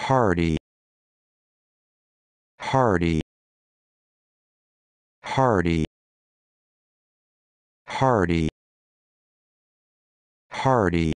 hardy hardy hardy hardy hardy